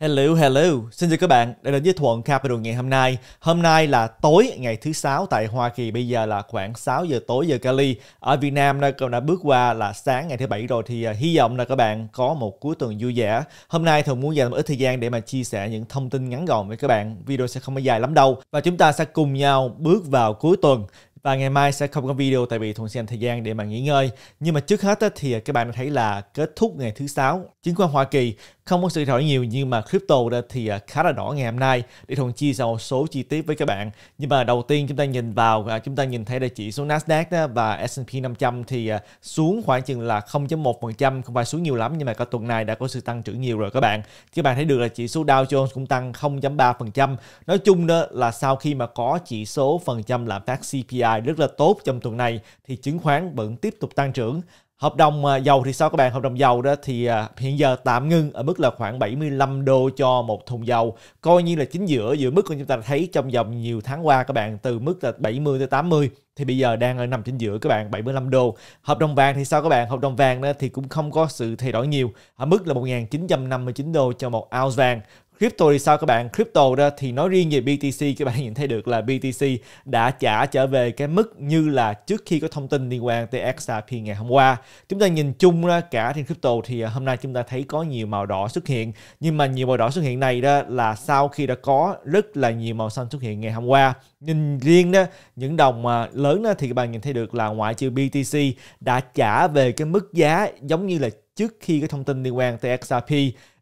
Hello, hello. Xin chào các bạn đã đến với Thuận Capital ngày hôm nay. Hôm nay là tối ngày thứ sáu tại Hoa Kỳ, bây giờ là khoảng 6 giờ tối giờ Cali. Ở Việt Nam đã đã bước qua là sáng ngày thứ bảy rồi thì à, hy vọng là các bạn có một cuối tuần vui vẻ. Hôm nay Thuận muốn dành một ít thời gian để mà chia sẻ những thông tin ngắn gọn với các bạn. Video sẽ không có dài lắm đâu và chúng ta sẽ cùng nhau bước vào cuối tuần và ngày mai sẽ không có video tại vì Thuận xem thời gian để mà nghỉ ngơi. Nhưng mà trước hết thì các bạn thấy là kết thúc ngày thứ sáu chứng khoán Hoa Kỳ không có sự đổi nhiều nhưng mà crypto thì à, khá là đỏ ngày hôm nay để Thuận chia sẻ một số chi tiết với các bạn. Nhưng mà đầu tiên chúng ta nhìn vào à, chúng ta nhìn thấy là chỉ số Nasdaq và S&P 500 thì à, xuống khoảng chừng là 0.1% không phải xuống nhiều lắm nhưng mà cả tuần này đã có sự tăng trưởng nhiều rồi các bạn. Các bạn thấy được là chỉ số Dow Jones cũng tăng 0.3%. Nói chung đó là sau khi mà có chỉ số phần trăm lạm phát CPI dài rất là tốt trong tuần này thì chứng khoán vẫn tiếp tục tăng trưởng hợp đồng à, dầu thì sao các bạn hợp đồng dầu đó thì à, hiện giờ tạm ngưng ở mức là khoảng 75 đô cho một thùng dầu coi như là chính giữa giữa mức mà chúng ta thấy trong vòng nhiều tháng qua các bạn từ mức là 70 tới 80 thì bây giờ đang ở nằm chính giữa các bạn 75 đô hợp đồng vàng thì sao các bạn hợp đồng vàng đó thì cũng không có sự thay đổi nhiều ở mức là 1.959 đô cho một ounce vàng crypto thì sao các bạn crypto ra thì nói riêng về BTC các bạn nhìn thấy được là BTC đã trả trở về cái mức như là trước khi có thông tin liên quan tới XRP ngày hôm qua chúng ta nhìn chung ra cả trên crypto thì à, hôm nay chúng ta thấy có nhiều màu đỏ xuất hiện nhưng mà nhiều màu đỏ xuất hiện này đó là sau khi đã có rất là nhiều màu xanh xuất hiện ngày hôm qua nhìn riêng đó những đồng à, lớn đó thì các bạn nhìn thấy được là ngoại trừ BTC đã trả về cái mức giá giống như là trước khi cái thông tin liên quan tới XRP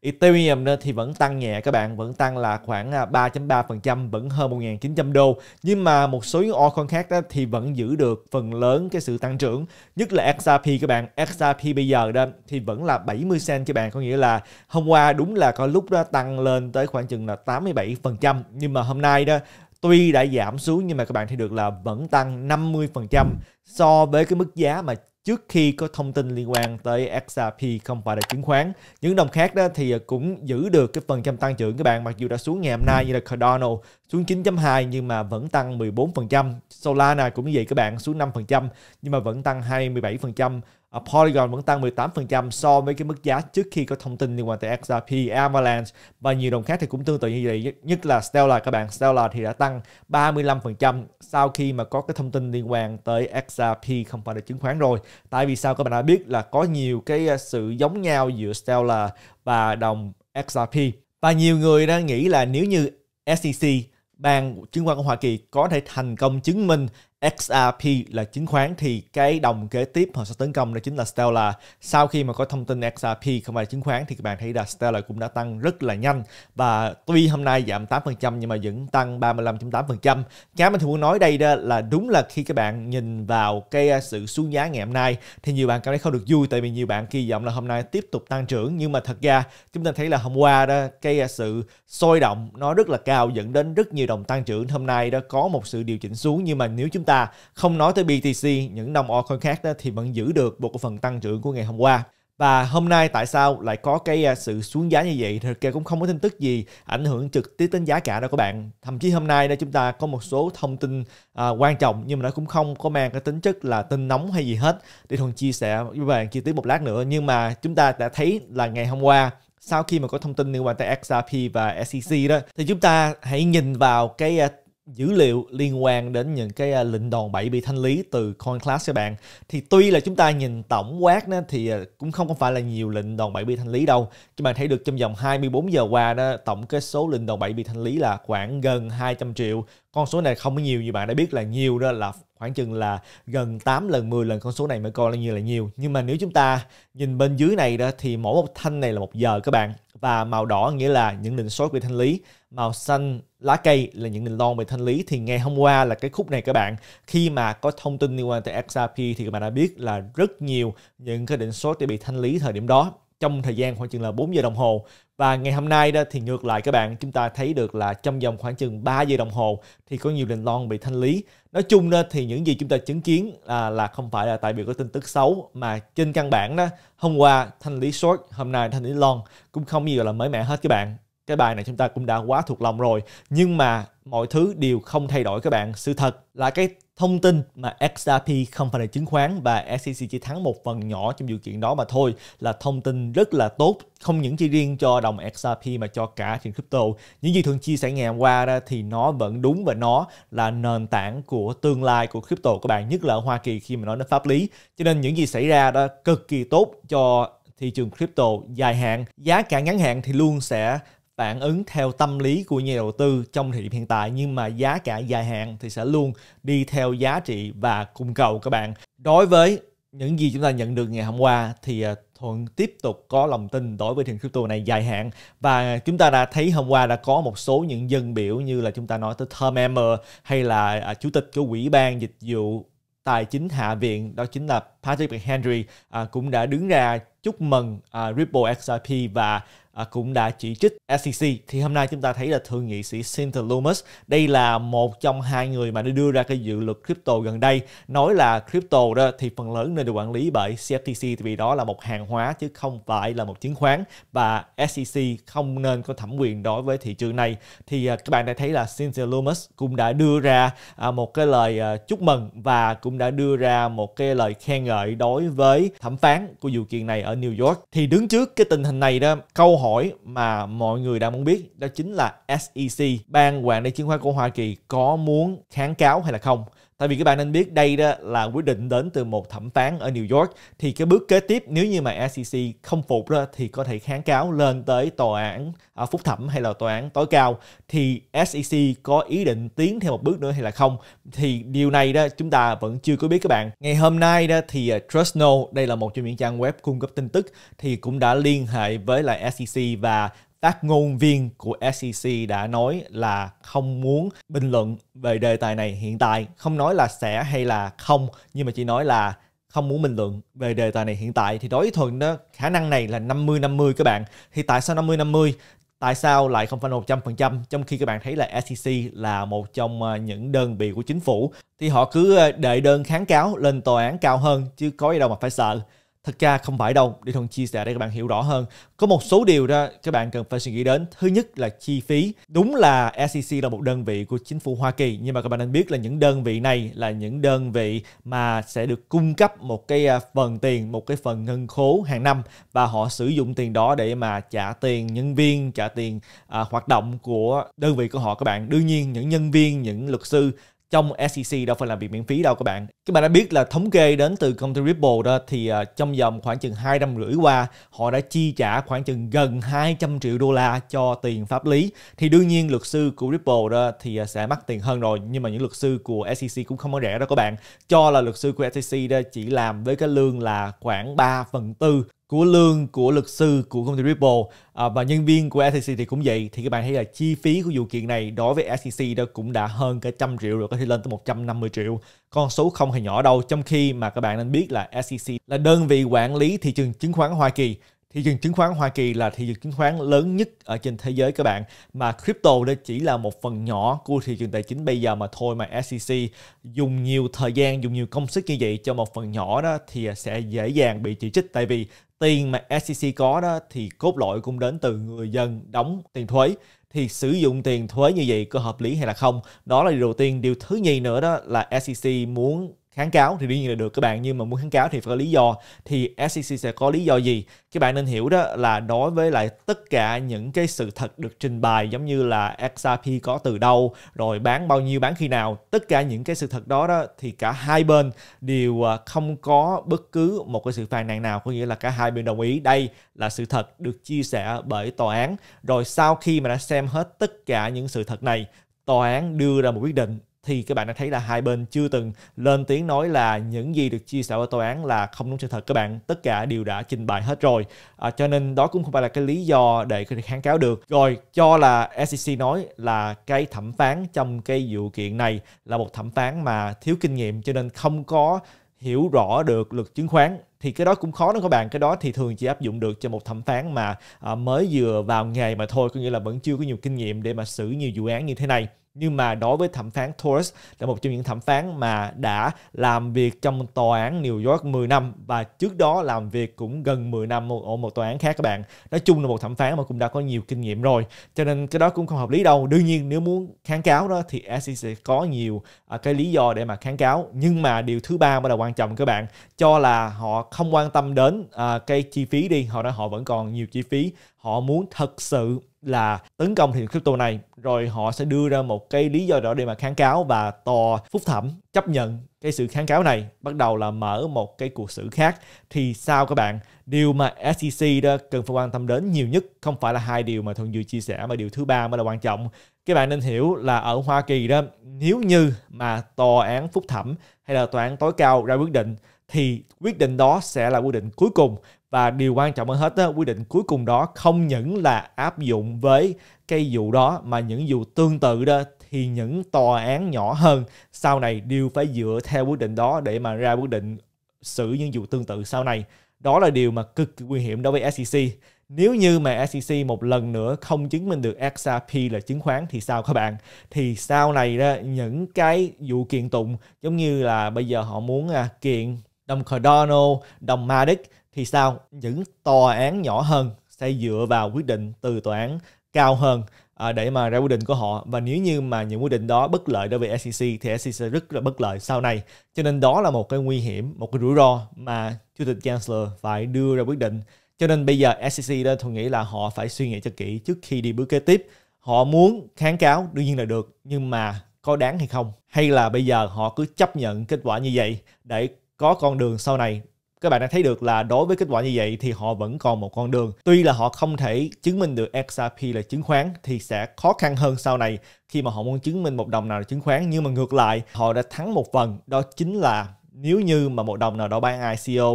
Ethereum thì vẫn tăng nhẹ các bạn, vẫn tăng là khoảng 3.3%, à, vẫn hơn 1.900 đô. Nhưng mà một số altcoin khác đó thì vẫn giữ được phần lớn cái sự tăng trưởng. Nhất là XRP các bạn, XRP bây giờ đó thì vẫn là 70 cent các bạn, có nghĩa là hôm qua đúng là có lúc đó tăng lên tới khoảng chừng là 87%. Nhưng mà hôm nay đó tuy đã giảm xuống nhưng mà các bạn thấy được là vẫn tăng 50% so với cái mức giá mà trước khi có thông tin liên quan tới XRP không phải là chứng khoán. Những đồng khác đó thì cũng giữ được cái phần trăm tăng trưởng các bạn mặc dù đã xuống ngày hôm nay như là Cardano xuống 9.2 nhưng mà vẫn tăng 14%, Solana cũng như vậy các bạn xuống 5% nhưng mà vẫn tăng 27%, Polygon vẫn tăng 18% so với cái mức giá trước khi có thông tin liên quan tới XRP, Avalanche và nhiều đồng khác thì cũng tương tự như vậy, nhất là Stellar các bạn. Stellar thì đã tăng 35% sau khi mà có cái thông tin liên quan tới XRP không phải là chứng khoán rồi. Tại vì sao các bạn đã biết là có nhiều cái à, sự giống nhau giữa Stellar và đồng XRP. Và nhiều người đang nghĩ là nếu như SEC bang chứng khoán của Hoa Kỳ có thể thành công chứng minh XRP là chứng khoán thì cái đồng kế tiếp họ sẽ tấn công đó chính là Stellar. Sau khi mà có thông tin XRP không phải là chứng khoán thì các bạn thấy là Stellar cũng đã tăng rất là nhanh và tuy hôm nay giảm 8% nhưng mà vẫn tăng 35.8%. Cái mình thì muốn nói đây đó là đúng là khi các bạn nhìn vào cái à, sự xuống giá ngày hôm nay thì nhiều bạn cảm thấy không được vui tại vì nhiều bạn kỳ vọng là hôm nay tiếp tục tăng trưởng nhưng mà thật ra chúng ta thấy là hôm qua đó cái à, sự sôi động nó rất là cao dẫn đến rất nhiều đồng tăng trưởng hôm nay đó có một sự điều chỉnh xuống nhưng mà nếu chúng ta ta không nói tới BTC những đồng altcoin khác đó thì vẫn giữ được một phần tăng trưởng của ngày hôm qua và hôm nay tại sao lại có cái à, sự xuống giá như vậy thì kia cũng không có tin tức gì ảnh hưởng trực tiếp đến giá cả đâu các bạn thậm chí hôm nay đây chúng ta có một số thông tin à, quan trọng nhưng mà nó cũng không có mang cái tính chất là tin nóng hay gì hết để thuần chia sẻ với bạn chi tiết một lát nữa nhưng mà chúng ta đã thấy là ngày hôm qua sau khi mà có thông tin liên quan tới XRP và SEC đó thì chúng ta hãy nhìn vào cái à, dữ liệu liên quan đến những cái à, lệnh đòn bẩy bị thanh lý từ coin class các bạn thì tuy là chúng ta nhìn tổng quát đó, thì à, cũng không phải là nhiều lệnh đòn bẩy bị thanh lý đâu các bạn thấy được trong vòng 24 giờ qua đó tổng cái số lệnh đòn bẩy bị thanh lý là khoảng gần 200 triệu con số này không có nhiều như bạn đã biết là nhiều đó là khoảng chừng là gần 8 lần 10 lần con số này mới coi là nhiều là nhiều nhưng mà nếu chúng ta nhìn bên dưới này đó thì mỗi một thanh này là một giờ các bạn và màu đỏ nghĩa là những định số về thanh lý màu xanh lá cây là những định lon về thanh lý thì ngày hôm qua là cái khúc này các bạn khi mà có thông tin liên quan tới XRP thì các bạn đã biết là rất nhiều những cái định số để bị thanh lý thời điểm đó trong thời gian khoảng chừng là 4 giờ đồng hồ và ngày hôm nay đó thì ngược lại các bạn chúng ta thấy được là trong vòng khoảng chừng 3 giờ đồng hồ thì có nhiều đình lon bị thanh lý nói chung đó thì những gì chúng ta chứng kiến là, là không phải là tại vì có tin tức xấu mà trên căn bản đó hôm qua thanh lý short hôm nay thanh lý long cũng không gì gọi là mới mẻ hết các bạn cái bài này chúng ta cũng đã quá thuộc lòng rồi nhưng mà mọi thứ đều không thay đổi các bạn sự thật là cái thông tin mà XRP không phải là chứng khoán và SEC chỉ thắng một phần nhỏ trong vụ kiện đó mà thôi là thông tin rất là tốt không những chỉ riêng cho đồng XRP mà cho cả trên crypto những gì thường chia sẻ ngày hôm qua đó thì nó vẫn đúng và nó là nền tảng của tương lai của crypto các bạn nhất là ở Hoa Kỳ khi mà nói đến pháp lý cho nên những gì xảy ra đó cực kỳ tốt cho thị trường crypto dài hạn giá cả ngắn hạn thì luôn sẽ phản ứng theo tâm lý của nhà đầu tư trong thời điểm hiện tại nhưng mà giá cả dài hạn thì sẽ luôn đi theo giá trị và cung cầu các bạn. Đối với những gì chúng ta nhận được ngày hôm qua thì à, Thuận tiếp tục có lòng tin đối với thị trường crypto này dài hạn và chúng ta đã thấy hôm qua đã có một số những dân biểu như là chúng ta nói tới Thơm M hay là à, chủ tịch của quỹ ban dịch vụ tài chính hạ viện đó chính là Patrick Henry à, cũng đã đứng ra chúc mừng Ripple XRP và à, cũng đã chỉ trích SEC thì hôm nay chúng ta thấy là thượng nghị sĩ Cynthia Lummis đây là một trong hai người mà đã đưa ra cái dự luật crypto gần đây nói là crypto đó thì phần lớn nên được quản lý bởi CFTC vì đó là một hàng hóa chứ không phải là một chứng khoán và SEC không nên có thẩm quyền đối với thị trường này thì à, các bạn đã thấy là Cynthia Lummis cũng đã đưa ra à, một cái lời à, chúc mừng và cũng đã đưa ra một cái lời khen ngợi đối với thẩm phán của vụ kiện này ở New York thì đứng trước cái tình hình này đó câu hỏi mà mọi người đang muốn biết đó chính là SEC, ban quản lý chứng khoán của Hoa Kỳ có muốn kháng cáo hay là không? Tại vì các bạn nên biết đây đó là quyết định đến từ một thẩm phán ở New York. Thì cái bước kế tiếp nếu như mà SEC không phục đó thì có thể kháng cáo lên tới tòa án à, phúc thẩm hay là tòa án tối cao. Thì SEC có ý định tiến theo một bước nữa hay là không? Thì điều này đó chúng ta vẫn chưa có biết các bạn. Ngày hôm nay đó thì à, TrustNo đây là một trong những trang web cung cấp tin tức thì cũng đã liên hệ với lại SEC và Tác ngôn viên của SEC đã nói là không muốn bình luận về đề tài này hiện tại, không nói là sẽ hay là không, nhưng mà chỉ nói là không muốn bình luận về đề tài này hiện tại thì đối với Thuận đó khả năng này là 50 50 các bạn. Thì tại sao 50 50? tại sao lại không phải 100% trong khi các bạn thấy là SEC là một trong à, những đơn vị của chính phủ thì họ cứ à, đệ đơn kháng cáo lên tòa án cao hơn chứ có gì đâu mà phải sợ thực ra không phải đâu để thông chia sẻ để các bạn hiểu rõ hơn có một số điều đó các bạn cần phải suy nghĩ đến thứ nhất là chi phí đúng là SEC là một đơn vị của chính phủ Hoa Kỳ nhưng mà các bạn nên biết là những đơn vị này là những đơn vị mà sẽ được cung cấp một cái à, phần tiền một cái phần ngân khố hàng năm và họ sử dụng tiền đó để mà trả tiền nhân viên trả tiền à, hoạt động của đơn vị của họ các bạn đương nhiên những nhân viên những luật sư trong SEC đâu phải làm việc miễn phí đâu các bạn. Các bạn đã biết là thống kê đến từ công ty Ripple đó thì à, trong vòng khoảng chừng 2 năm rưỡi qua họ đã chi trả khoảng chừng gần 200 triệu đô la cho tiền pháp lý. Thì đương nhiên luật sư của Ripple đó thì à, sẽ mắc tiền hơn rồi nhưng mà những luật sư của SEC cũng không có rẻ đâu các bạn. Cho là luật sư của SEC đó chỉ làm với cái lương là khoảng 3 phần tư của lương của luật sư của công ty Ripple à, và nhân viên của SEC thì cũng vậy thì các bạn thấy là chi phí của vụ kiện này đối với SEC đó cũng đã hơn cả trăm triệu rồi có thể lên tới 150 triệu con số không hề nhỏ đâu trong khi mà các bạn nên biết là SEC là đơn vị quản lý thị trường chứng khoán Hoa Kỳ Thị trường chứng khoán Hoa Kỳ là thị trường chứng khoán lớn nhất ở trên thế giới các bạn mà crypto đây chỉ là một phần nhỏ của thị trường tài chính bây giờ mà thôi mà SEC dùng nhiều thời gian dùng nhiều công sức như vậy cho một phần nhỏ đó thì sẽ dễ dàng bị chỉ trích tại vì tiền mà SEC có đó thì cốt lõi cũng đến từ người dân đóng tiền thuế thì sử dụng tiền thuế như vậy có hợp lý hay là không đó là điều đầu tiên điều thứ nhì nữa đó là SEC muốn kháng cáo thì đương nhiên là được các bạn nhưng mà muốn kháng cáo thì phải có lý do thì SEC sẽ có lý do gì các bạn nên hiểu đó là đối với lại tất cả những cái sự thật được trình bày giống như là XRP có từ đâu rồi bán bao nhiêu bán khi nào tất cả những cái sự thật đó đó thì cả hai bên đều à, không có bất cứ một cái sự phàn nàn nào có nghĩa là cả hai bên đồng ý đây là sự thật được chia sẻ bởi tòa án rồi sau khi mà đã xem hết tất cả những sự thật này tòa án đưa ra một quyết định thì các bạn đã thấy là hai bên chưa từng lên tiếng nói là những gì được chia sẻ ở tòa án là không đúng sự thật các bạn tất cả đều đã trình bày hết rồi à, cho nên đó cũng không phải là cái lý do để có thể kháng cáo được rồi cho là SEC nói là cái thẩm phán trong cái vụ kiện này là một thẩm phán mà thiếu kinh nghiệm cho nên không có hiểu rõ được luật chứng khoán thì cái đó cũng khó đó các bạn cái đó thì thường chỉ áp dụng được cho một thẩm phán mà à, mới vừa vào nghề mà thôi có nghĩa là vẫn chưa có nhiều kinh nghiệm để mà xử nhiều vụ án như thế này nhưng mà đối với thẩm phán Torres là một trong những thẩm phán mà đã làm việc trong tòa án New York 10 năm và trước đó làm việc cũng gần 10 năm ở một tòa án khác các bạn. Nói chung là một thẩm phán mà cũng đã có nhiều kinh nghiệm rồi. Cho nên cái đó cũng không hợp lý đâu. Đương nhiên nếu muốn kháng cáo đó thì SEC có nhiều à, cái lý do để mà kháng cáo. Nhưng mà điều thứ ba mới là quan trọng các bạn. Cho là họ không quan tâm đến à, cái chi phí đi. Họ nói họ vẫn còn nhiều chi phí. Họ muốn thật sự là tấn công thị trường crypto này rồi họ sẽ đưa ra một cái lý do đó để mà kháng cáo và tòa phúc thẩm chấp nhận cái sự kháng cáo này bắt đầu là mở một cái cuộc xử khác thì sao các bạn điều mà SEC đó cần phải quan tâm đến nhiều nhất không phải là hai điều mà thuận dư chia sẻ mà điều thứ ba mới là quan trọng các bạn nên hiểu là ở Hoa Kỳ đó nếu như mà tòa án phúc thẩm hay là tòa án tối cao ra quyết định thì quyết định đó sẽ là quyết định cuối cùng và điều quan trọng hơn hết đó, quy định cuối cùng đó không những là áp dụng với cây vụ đó mà những vụ tương tự đó thì những tòa án nhỏ hơn sau này đều phải dựa theo quyết định đó để mà ra quyết định xử những vụ tương tự sau này. Đó là điều mà cực kỳ nguy hiểm đối với SEC. Nếu như mà SEC một lần nữa không chứng minh được XRP là chứng khoán thì sao các bạn? Thì sau này đó những cái vụ kiện tụng giống như là bây giờ họ muốn à, kiện đồng Cardano, đồng Matic thì sao những tòa án nhỏ hơn sẽ dựa vào quyết định từ tòa án cao hơn à, để mà ra quyết định của họ và nếu như mà những quyết định đó bất lợi đối với SEC thì SEC sẽ rất là bất lợi sau này cho nên đó là một cái nguy hiểm một cái rủi ro mà chủ tịch chancellor phải đưa ra quyết định cho nên bây giờ SEC đó tôi nghĩ là họ phải suy nghĩ cho kỹ trước khi đi bước kế tiếp họ muốn kháng cáo đương nhiên là được nhưng mà có đáng hay không hay là bây giờ họ cứ chấp nhận kết quả như vậy để có con đường sau này các bạn đã thấy được là đối với kết quả như vậy thì họ vẫn còn một con đường. Tuy là họ không thể chứng minh được XRP là chứng khoán thì sẽ khó khăn hơn sau này khi mà họ muốn chứng minh một đồng nào là chứng khoán nhưng mà ngược lại họ đã thắng một phần đó chính là nếu như mà một đồng nào đó bán ICO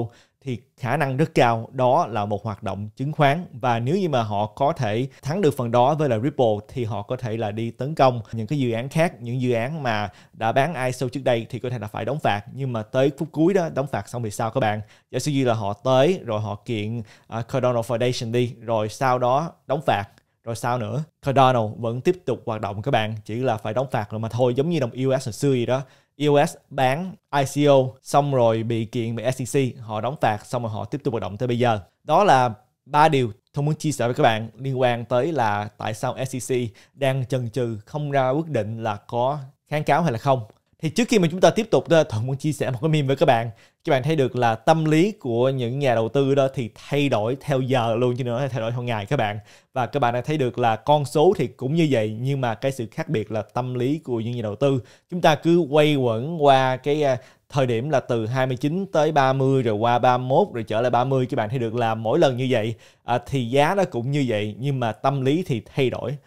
thì khả năng rất cao đó là một hoạt động chứng khoán và nếu như mà họ có thể thắng được phần đó với là Ripple thì họ có thể là đi tấn công những cái dự án khác những dự án mà đã bán ISO trước đây thì có thể là phải đóng phạt nhưng mà tới phút cuối đó đóng phạt xong thì sao các bạn giả sử như là họ tới rồi họ kiện uh, Cardano Foundation đi rồi sau đó đóng phạt rồi sao nữa cardano vẫn tiếp tục hoạt động các bạn chỉ là phải đóng phạt rồi mà thôi giống như đồng us hồi xưa gì đó US bán ICO xong rồi bị kiện bị SEC, họ đóng phạt xong rồi họ tiếp tục hoạt động tới bây giờ. Đó là ba điều tôi muốn chia sẻ với các bạn liên quan tới là tại sao SEC đang chần chừ không ra quyết định là có kháng cáo hay là không thì trước khi mà chúng ta tiếp tục đó tôi muốn chia sẻ một cái meme với các bạn các bạn thấy được là tâm lý của những nhà đầu tư đó thì thay đổi theo giờ luôn chứ nữa thay đổi theo ngày các bạn và các bạn đã thấy được là con số thì cũng như vậy nhưng mà cái sự khác biệt là tâm lý của những nhà đầu tư chúng ta cứ quay quẩn qua cái à, thời điểm là từ 29 tới 30 rồi qua 31 rồi trở lại 30 các bạn thấy được là mỗi lần như vậy à, thì giá nó cũng như vậy nhưng mà tâm lý thì thay đổi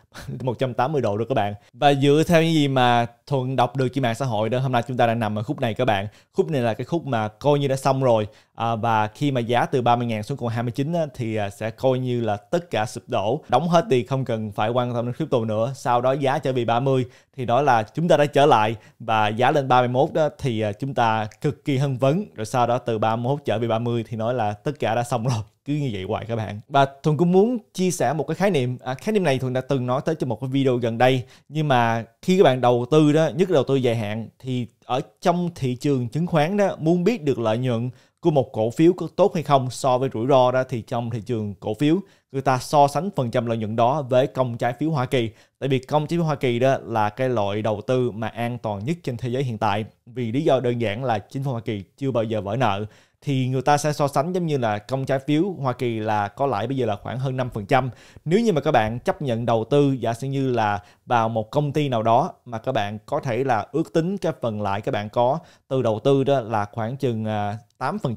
180 độ rồi các bạn và dựa theo những gì mà thuận đọc được trên mạng xã hội đó hôm nay chúng ta đang nằm ở khúc này các bạn khúc này là cái khúc mà coi như đã xong rồi à, và khi mà giá từ 30.000 xuống còn 29 á, thì à, sẽ coi như là tất cả sụp đổ đóng hết tiền không cần phải quan tâm đến crypto nữa sau đó giá trở về 30 thì đó là chúng ta đã trở lại và giá lên 31 đó thì à, chúng ta cực kỳ hân vấn rồi sau đó từ 31 trở về 30 thì nói là tất cả đã xong rồi cứ như vậy hoài các bạn và thuần cũng muốn chia sẻ một cái khái niệm à, khái niệm này thuần đã từng nói tới trong một cái video gần đây nhưng mà khi các bạn đầu tư đó nhất là đầu tư dài hạn thì ở trong thị trường chứng khoán đó muốn biết được lợi nhuận của một cổ phiếu có tốt hay không so với rủi ro đó thì trong thị trường cổ phiếu người ta so sánh phần trăm lợi nhuận đó với công trái phiếu Hoa Kỳ tại vì công trái phiếu Hoa Kỳ đó là cái loại đầu tư mà an toàn nhất trên thế giới hiện tại vì lý do đơn giản là chính phủ Hoa Kỳ chưa bao giờ vỡ nợ thì người ta sẽ so sánh giống như là công trái phiếu Hoa Kỳ là có lãi bây giờ là khoảng hơn 5%. Nếu như mà các bạn chấp nhận đầu tư giả sử như là vào một công ty nào đó mà các bạn có thể là ước tính cái phần lãi các bạn có từ đầu tư đó là khoảng chừng 8%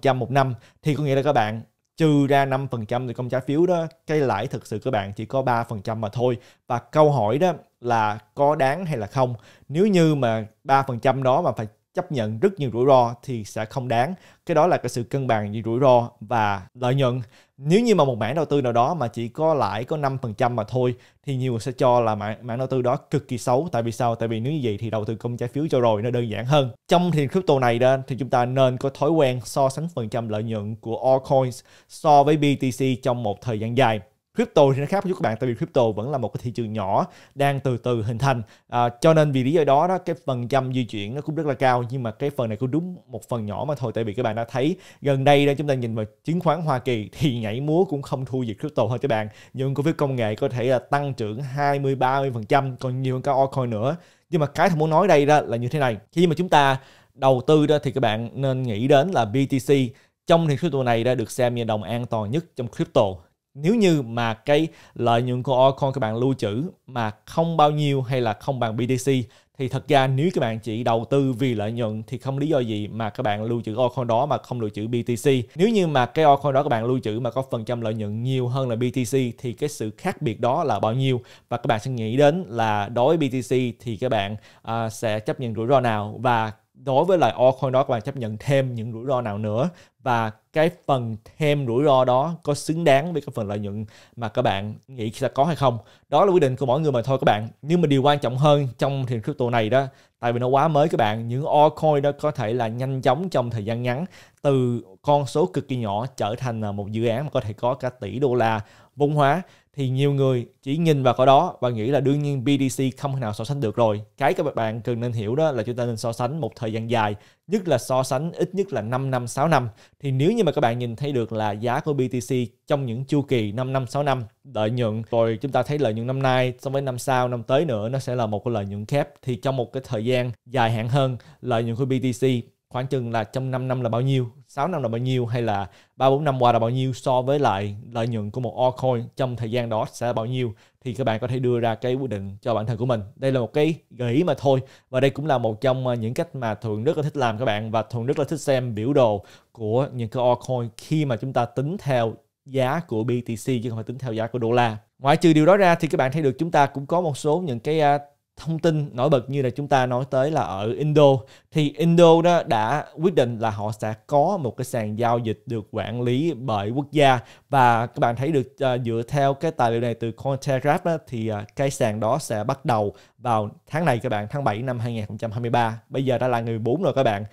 à, một năm thì có nghĩa là các bạn trừ ra 5% từ công trái phiếu đó, cái lãi thực sự của bạn chỉ có 3% mà thôi. Và câu hỏi đó là có đáng hay là không? Nếu như mà 3% đó mà phải chấp nhận rất nhiều rủi ro thì sẽ không đáng. Cái đó là cái sự cân bằng giữa rủi ro và lợi nhuận. Nếu như mà một mảng đầu tư nào đó mà chỉ có lãi có 5% mà thôi thì nhiều người sẽ cho là mảng, mảng đầu tư đó cực kỳ xấu. Tại vì sao? Tại vì nếu như vậy thì đầu tư công trái phiếu cho rồi nó đơn giản hơn. Trong thị crypto này đó thì chúng ta nên có thói quen so sánh phần trăm lợi nhuận của all coins so với BTC trong một thời gian dài crypto thì nó khác với các bạn tại vì crypto vẫn là một cái thị trường nhỏ đang từ từ hình thành à, cho nên vì lý do đó đó cái phần trăm di chuyển nó cũng rất là cao nhưng mà cái phần này cũng đúng một phần nhỏ mà thôi tại vì các bạn đã thấy gần đây đó chúng ta nhìn vào chứng khoán Hoa Kỳ thì nhảy múa cũng không thua gì crypto thôi các bạn nhưng cổ phiếu công nghệ có thể là tăng trưởng 20 30 phần trăm còn nhiều hơn cả altcoin nữa nhưng mà cái thằng muốn nói đây đó là như thế này khi mà chúng ta đầu tư đó thì các bạn nên nghĩ đến là BTC trong thị trường crypto này đã được xem như đồng an toàn nhất trong crypto nếu như mà cái lợi nhuận của Orcon các bạn lưu trữ mà không bao nhiêu hay là không bằng BTC thì thật ra nếu các bạn chỉ đầu tư vì lợi nhuận thì không lý do gì mà các bạn lưu trữ Orcon đó mà không lưu trữ BTC. Nếu như mà cái Orcon đó các bạn lưu trữ mà có phần trăm lợi nhuận nhiều hơn là BTC thì cái sự khác biệt đó là bao nhiêu và các bạn sẽ nghĩ đến là đối với BTC thì các bạn uh, sẽ chấp nhận rủi ro nào và đối với lại altcoin đó các bạn chấp nhận thêm những rủi ro nào nữa và cái phần thêm rủi ro đó có xứng đáng với cái phần lợi nhuận mà các bạn nghĩ sẽ có hay không đó là quyết định của mỗi người mà thôi các bạn nhưng mà điều quan trọng hơn trong thị trường crypto này đó tại vì nó quá mới các bạn những altcoin đó có thể là nhanh chóng trong thời gian ngắn từ con số cực kỳ nhỏ trở thành một dự án mà có thể có cả tỷ đô la vốn hóa thì nhiều người chỉ nhìn vào cái đó và nghĩ là đương nhiên BTC không thể nào so sánh được rồi. Cái các bạn cần nên hiểu đó là chúng ta nên so sánh một thời gian dài, nhất là so sánh ít nhất là 5 năm, 6 năm. Thì nếu như mà các bạn nhìn thấy được là giá của BTC trong những chu kỳ 5 năm, 6 năm, lợi nhuận, rồi chúng ta thấy lợi nhuận năm nay so với năm sau, năm tới nữa nó sẽ là một cái lợi nhuận kép. Thì trong một cái thời gian dài hạn hơn, lợi nhuận của BTC khoảng chừng là trong 5 năm là bao nhiêu 6 năm là bao nhiêu hay là 3 4 năm qua là bao nhiêu so với lại lợi nhuận của một altcoin trong thời gian đó sẽ là bao nhiêu thì các bạn có thể đưa ra cái quyết định cho bản thân của mình. Đây là một cái gợi ý mà thôi và đây cũng là một trong à, những cách mà thường rất là thích làm các bạn và thường rất là thích xem biểu đồ của những cái altcoin khi mà chúng ta tính theo giá của BTC chứ không phải tính theo giá của đô la. Ngoại trừ điều đó ra thì các bạn thấy được chúng ta cũng có một số những cái à, thông tin nổi bật như là chúng ta nói tới là ở Indo thì Indo đó đã quyết định là họ sẽ có một cái sàn giao dịch được quản lý bởi quốc gia và các bạn thấy được uh, dựa theo cái tài liệu này từ Cointelegraph đó, thì uh, cái sàn đó sẽ bắt đầu vào tháng này các bạn tháng 7 năm 2023 bây giờ đã là ngày 14 rồi các bạn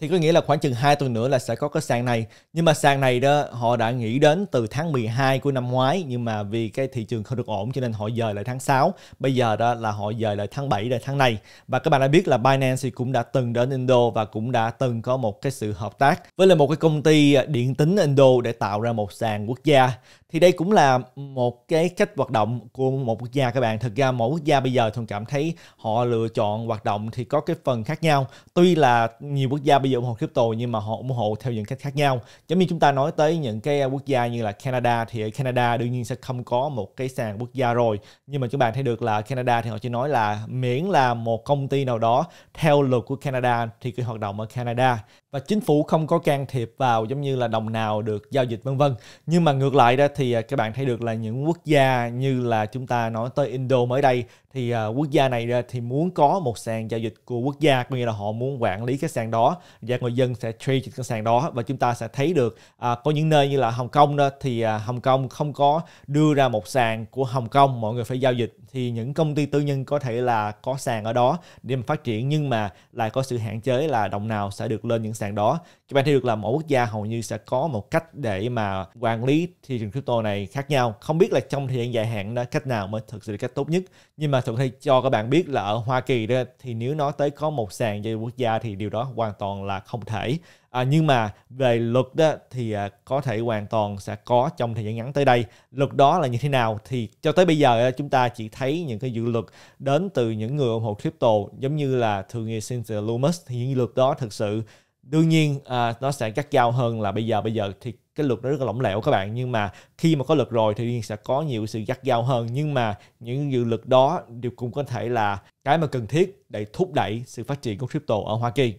thì có nghĩa là khoảng chừng 2 tuần nữa là sẽ có cái sàn này nhưng mà sàn này đó họ đã nghĩ đến từ tháng 12 của năm ngoái nhưng mà vì cái thị trường không được ổn cho nên họ dời lại tháng 6 bây giờ đó là họ dời lại tháng 7 là tháng này và các bạn đã biết là Binance thì cũng đã từng đến Indo và cũng đã từng có một cái sự hợp tác với là một cái công ty điện tính Indo để tạo ra một sàn quốc gia thì đây cũng là một cái cách hoạt động của một quốc gia các bạn thực ra mỗi quốc gia bây giờ thường cảm thấy họ lựa chọn hoạt động thì có cái phần khác nhau tuy là nhiều quốc gia bây giờ ủng hộ crypto nhưng mà họ ủng hộ theo những cách khác nhau giống như chúng ta nói tới những cái quốc gia như là Canada thì ở Canada đương nhiên sẽ không có một cái sàn quốc gia rồi nhưng mà các bạn thấy được là Canada thì họ chỉ nói là miễn là một công ty nào đó theo luật của Canada thì cứ hoạt động ở Canada và chính phủ không có can thiệp vào giống như là đồng nào được giao dịch vân vân nhưng mà ngược lại ra thì thì à, các bạn thấy được là những quốc gia như là chúng ta nói tới Indo mới đây thì uh, quốc gia này uh, thì muốn có một sàn giao dịch của quốc gia có nghĩa là họ muốn quản lý cái sàn đó và người dân sẽ trade trên cái sàn đó và chúng ta sẽ thấy được uh, có những nơi như là Hồng Kông đó thì uh, Hồng Kông không có đưa ra một sàn của Hồng Kông mọi người phải giao dịch thì những công ty tư nhân có thể là có sàn ở đó để mà phát triển nhưng mà lại có sự hạn chế là đồng nào sẽ được lên những sàn đó chúng ta thấy được là mỗi quốc gia hầu như sẽ có một cách để mà quản lý thị trường crypto này khác nhau không biết là trong thời gian dài hạn đó cách nào mới thực sự là cách tốt nhất nhưng mà thực thi cho các bạn biết là ở Hoa Kỳ đó thì nếu nói tới có một sàn giao dịch quốc gia thì điều đó hoàn toàn là không thể à, nhưng mà về luật đó thì à, có thể hoàn toàn sẽ có trong thời gian ngắn tới đây luật đó là như thế nào thì cho tới bây giờ chúng ta chỉ thấy những cái dự luật đến từ những người ủng hộ crypto giống như là thường nghị Cynthia Lumos thì những luật đó thực sự đương nhiên à, nó sẽ cắt giao hơn là bây giờ bây giờ thì cái luật nó rất là lỏng lẻo các bạn nhưng mà khi mà có luật rồi thì sẽ có nhiều sự dắt dao hơn nhưng mà những dự luật đó đều cũng có thể là cái mà cần thiết để thúc đẩy sự phát triển của crypto ở Hoa Kỳ